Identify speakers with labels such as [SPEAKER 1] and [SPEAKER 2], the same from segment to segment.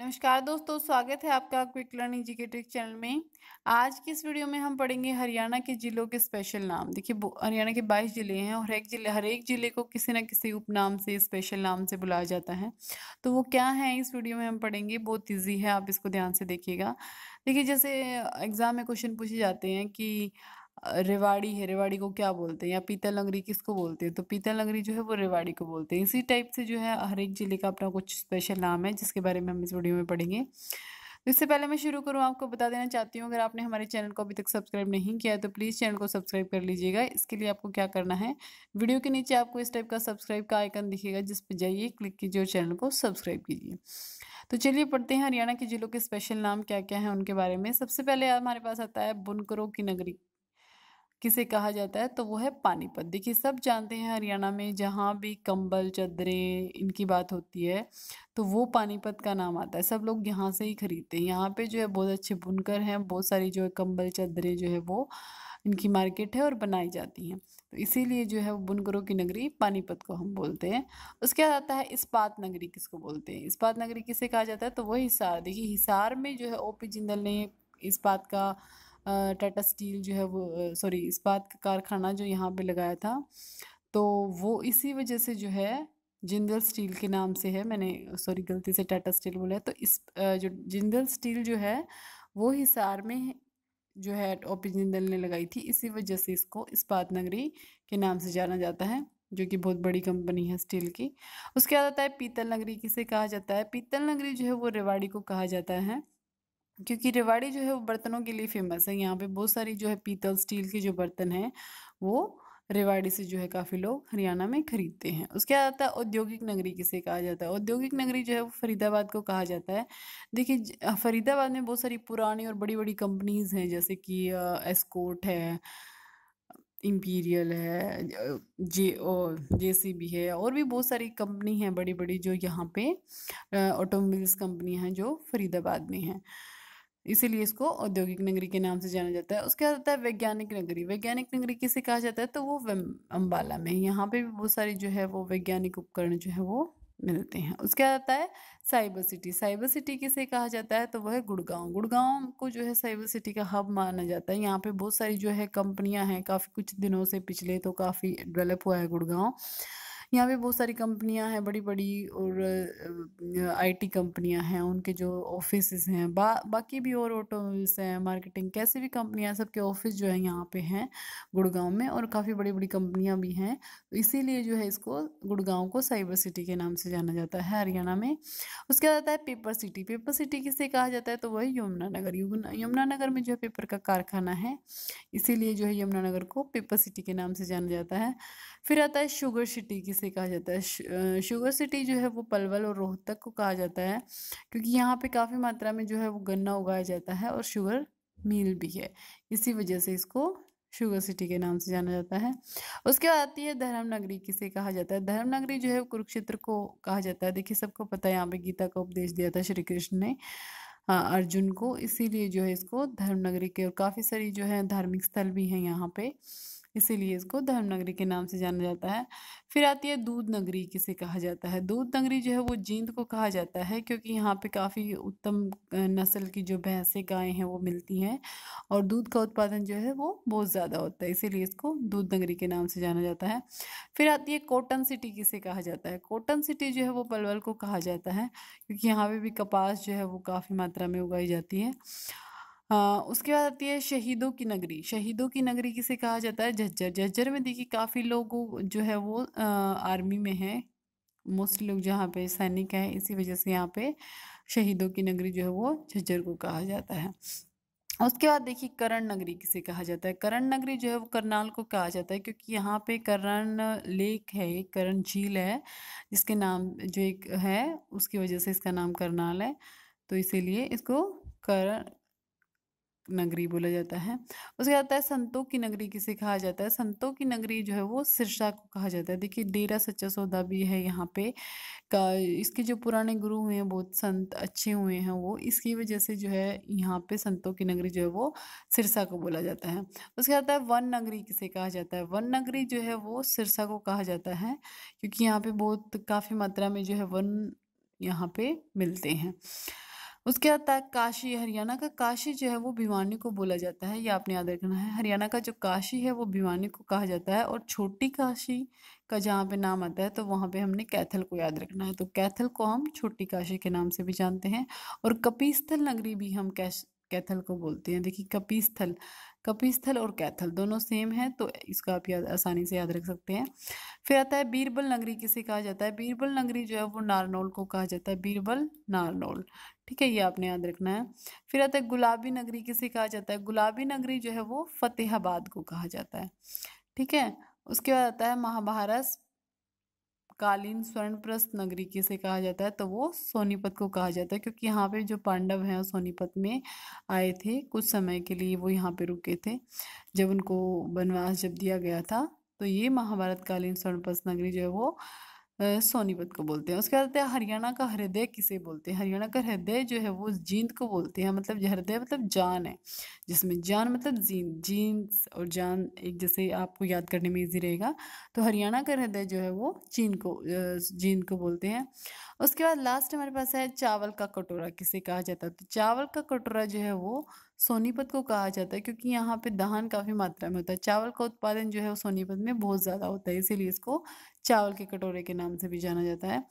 [SPEAKER 1] नमस्कार दोस्तों स्वागत है आपका क्विक लर्न एजुकेटिव चैनल में आज की इस वीडियो में हम पढ़ेंगे हरियाणा के ज़िलों के स्पेशल नाम देखिए हरियाणा के 22 ज़िले हैं और हर एक ज़िले हर एक ज़िले को किसी न किसी उपनाम से स्पेशल नाम से बुलाया जाता है तो वो क्या है इस वीडियो में हम पढ़ेंगे बहुत ईजी है आप इसको ध्यान से देखिएगा देखिए जैसे एग्ज़ाम में क्वेश्चन पूछे जाते हैं कि रेवाड़ी है रेवाड़ी को क्या बोलते हैं या पीतल लंगरी किसको बोलते हैं तो पीतल लंगरी जो है वो रेवाड़ी को बोलते हैं इसी टाइप से जो है हर एक ज़िले का अपना कुछ स्पेशल नाम है जिसके बारे में हम इस वीडियो में पढ़ेंगे तो इससे पहले मैं शुरू करूँ आपको बता देना चाहती हूँ अगर आपने हमारे चैनल को अभी तक सब्सक्राइब नहीं किया है तो प्लीज़ चैनल को सब्सक्राइब कर लीजिएगा इसके लिए आपको क्या करना है वीडियो के नीचे आपको इस टाइप का सब्सक्राइब का आइकन दिखेगा जिस पर जाइए क्लिक कीजिए और चैनल को सब्सक्राइब कीजिए तो चलिए पढ़ते हैं हरियाणा के जिलों के स्पेशल नाम क्या क्या हैं उनके बारे में सबसे पहले हमारे पास आता है बुनकरों की नगरी किसे कहा जाता है तो वो है पानीपत देखिए सब जानते हैं हरियाणा में जहाँ भी कंबल चदरें इनकी बात होती है तो वो पानीपत का नाम आता है सब लोग यहाँ से ही ख़रीदते हैं यहाँ पे जो है बहुत अच्छे बुनकर हैं बहुत सारी जो है कंबल चदरें जो है वो इनकी मार्केट है और बनाई जाती हैं तो इसीलिए जो है वो बुनकरों की नगरी पानीपत को हम बोलते हैं उसके बाद आता है इस्पात नगरी किसको बोलते हैं इस्पात नगरी किसे कहा जाता है तो वो हिसार देखिए हिसार में जो है ओ पी जिंदल ने इस्पात का टाटा स्टील जो है वो सॉरी इस्पात का कारखाना जो यहाँ पे लगाया था तो वो इसी वजह से जो है जिंदल स्टील के नाम से है मैंने सॉरी गलती से टाटा स्टील बोला है तो इस जो जिंदल स्टील जो है वो हिसार में जो है ओ पी जिंदल ने लगाई थी इसी वजह से इसको इस्पात नगरी के नाम से जाना जाता है जो कि बहुत बड़ी कंपनी है स्टील की उसके बाद आता है पीतल नगरी किसे कहा जाता है पीतल नगरी जो है वो रेवाड़ी को कहा जाता है क्योंकि रेवाड़ी जो है वो बर्तनों के लिए फेमस है यहाँ पे बहुत सारी जो है पीतल स्टील के जो बर्तन हैं वो रेवाड़ी से जो है काफ़ी लोग हरियाणा में खरीदते हैं उसके बाद आता है औद्योगिक नगरी किसे कहा जाता है औद्योगिक नगरी जो है वो फरीदाबाद को कहा जाता है देखिए फरीदाबाद में बहुत सारी पुरानी और बड़ी बड़ी कंपनीज हैं जैसे कि एस्कोट है इम्पीरियल है जे ओ जे सी बी है और भी बहुत सारी कंपनी हैं बड़ी बड़ी जो यहाँ पे ऑटोमोबाइल्स कंपनी हैं जो फरीदाबाद में हैं इसीलिए इसको औद्योगिक नगरी के नाम से जाना जाता है उसके बाद आता है वैज्ञानिक नगरी वैज्ञानिक नगरी किसे कहा जाता है तो वो अम्बाला में यहाँ पे भी बहुत सारी जो है वो वैज्ञानिक उपकरण जो है वो मिलते हैं उसके बाद आता है साइबर सिटी साइबर सिटी किसे कहा जाता है तो वह है गुड़गांव गुड़गांव को जो है साइबर सिटी का हब माना जाता है यहाँ पे बहुत सारी जो है कंपनियाँ हैं काफ़ी कुछ दिनों से पिछले तो काफ़ी डेवलप हुआ है गुड़गांव यहाँ पे बहुत सारी कंपनियां हैं बड़ी बड़ी और आईटी कंपनियां हैं उनके जो ऑफिस हैं बा बाकी भी और ऑटो हैं मार्केटिंग कैसे भी कंपनियां सबके ऑफिस जो है यहाँ पे हैं गुड़गांव में और काफ़ी बड़ी बड़ी कंपनियां भी हैं तो इसीलिए जो है इसको गुड़गांव को साइबर सिटी के नाम से जाना जाता है हरियाणा में उसके बाद आता है पेपर सिटी पेपर सिटी किसे कहा जाता है तो वही यमुना नगर यमुना नगर में जो है पेपर का कारखाना है इसीलिए जो है यमुनानगर को पेपर सिटी के नाम से जाना जाता है फिर आता है शुगर सिटी किसे से कहा जाता है शुगर सिटी जो है वो पलवल और रोहतक को कहा जाता है क्योंकि यहाँ पे काफ़ी मात्रा में जो है वो गन्ना उगाया जाता है और शुगर मिल भी है इसी वजह से इसको शुगर सिटी के नाम से जाना जाता है उसके बाद आती है धर्म नगरी किसे कहा जाता है धर्म नगरी जो है कुरुक्षेत्र को कहा जाता है देखिए सबको पता है यहाँ पे गीता का उपदेश दिया था श्री कृष्ण ने अर्जुन को इसीलिए जो है इसको धर्म नगरी के और काफ़ी सारी जो है धार्मिक स्थल भी हैं यहाँ पे इसीलिए इसको धर्म नगरी के नाम से जाना जाता है फिर आती है दूध नगरी किसे कहा जाता है दूध नगरी जो है वो जींद को कहा जाता है क्योंकि यहाँ पे काफ़ी उत्तम नस्ल की जो भैंसें गायें हैं वो मिलती हैं और दूध का उत्पादन जो है वो बहुत ज़्यादा होता है इसीलिए इसको दूध नगरी के नाम से जाना जाता है फिर आती है कॉटन सिटी किसे कहा जाता है कॉटन सिटी जो है वो पलवल को कहा जाता है क्योंकि यहाँ पर भी कपास जो है वो काफ़ी मात्रा में उगाई जाती है आ, उसके बाद आती है शहीदों की नगरी शहीदों की नगरी किसे कहा जाता है झज्जर झज्जर में देखिए काफ़ी लोग जो है वो आ, आर्मी में है मोस्टली लोग जहाँ पे सैनिक हैं इसी वजह से यहाँ पे शहीदों की नगरी जो है वो झज्जर को कहा जाता है उसके बाद देखिए करण नगरी किसे कहा जाता है करण नगरी जो है वो करनाल को कहा जाता है क्योंकि यहाँ पे करण लेक है एक करण झील है जिसके नाम जो एक है उसकी वजह से इसका नाम करनाल है तो इसीलिए इसको करण नगरी बोला जाता है उसके आता है संतों की नगरी किसे कहा जाता है संतों की नगरी जो है वो सिरसा को कहा जाता है देखिए डेरा सच्चा सौदा भी है यहाँ पे का इसके जो पुराने गुरु हुए हैं बहुत संत अच्छे हुए हैं वो इसकी वजह से जो है यहाँ पे संतों की नगरी जो है वो सिरसा को बोला जाता है उसके आता है वन नगरी किसे कहा जाता है वन नगरी जो है वो सिरसा को कहा जाता है क्योंकि यहाँ पे बहुत काफ़ी मात्रा में जो है वन यहाँ पे मिलते हैं उसके बाद तक काशी हरियाणा का काशी जो है वो भिवानी को बोला जाता है ये आपने याद रखना है हरियाणा का जो काशी है वो भिवानी को कहा जाता है और छोटी काशी का जहाँ पे नाम आता है तो वहाँ पे हमने कैथल को याद रखना है तो कैथल को हम छोटी काशी के नाम से भी जानते हैं और कपिस्थल नगरी भी हम कैश कैथल को बोलते हैं देखिए कपिस्थल कपिस्थल और कैथल दोनों सेम है तो इसका आप याद आसानी से याद रख सकते हैं फिर आता है बीरबल नगरी किसे कहा जाता है बीरबल नगरी जो है वो नारनौल को कहा जाता है बीरबल नारनौल ठीक है ये आपने याद रखना है फिर आता है गुलाबी नगरी किसे कहा जाता है गुलाबी नगरी जो है वो फतेहाबाद को कहा जाता है ठीक है उसके बाद आता है महाभारत कालीन स्वर्णप्रस्थ नगरी किसे कहा जाता है तो वो सोनीपत को कहा जाता है क्योंकि यहाँ पे जो पांडव हैं सोनीपत में आए थे कुछ समय के लिए वो यहाँ पे रुके थे जब उनको वनवास जब दिया गया था तो ये महाभारत कालीन स्वर्णपस नगरी जो है वो सोनीपत को बोलते हैं उसके बाद हरियाणा का हृदय किसे बोलते हैं हरियाणा का हृदय जो है वो जींद को बोलते हैं मतलब हृदय मतलब जान है जिसमें जान मतलब जींद जींद और जान एक जैसे आपको याद करने में इजी रहेगा तो हरियाणा का हृदय जो है वो चीन को जींद को बोलते हैं उसके बाद लास्ट हमारे पास है चावल का कटोरा किसे कहा जाता है तो चावल का कटोरा जो है वो सोनीपत को कहा जाता है क्योंकि यहाँ पे धान काफ़ी मात्रा में होता है चावल का उत्पादन जो है वो सोनीपत में बहुत ज़्यादा होता है इसीलिए इसको चावल के कटोरे के नाम से भी जाना जाता है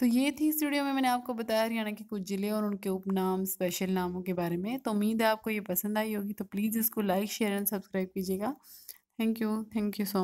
[SPEAKER 1] तो ये थी इस वीडियो में मैंने आपको बताया हरियाणा के कुछ ज़िले और उनके उपनाम स्पेशल नामों के बारे में तो उम्मीद है आपको ये पसंद आई होगी तो प्लीज़ इसको लाइक शेयर एंड सब्सक्राइब कीजिएगा thank you thank you so much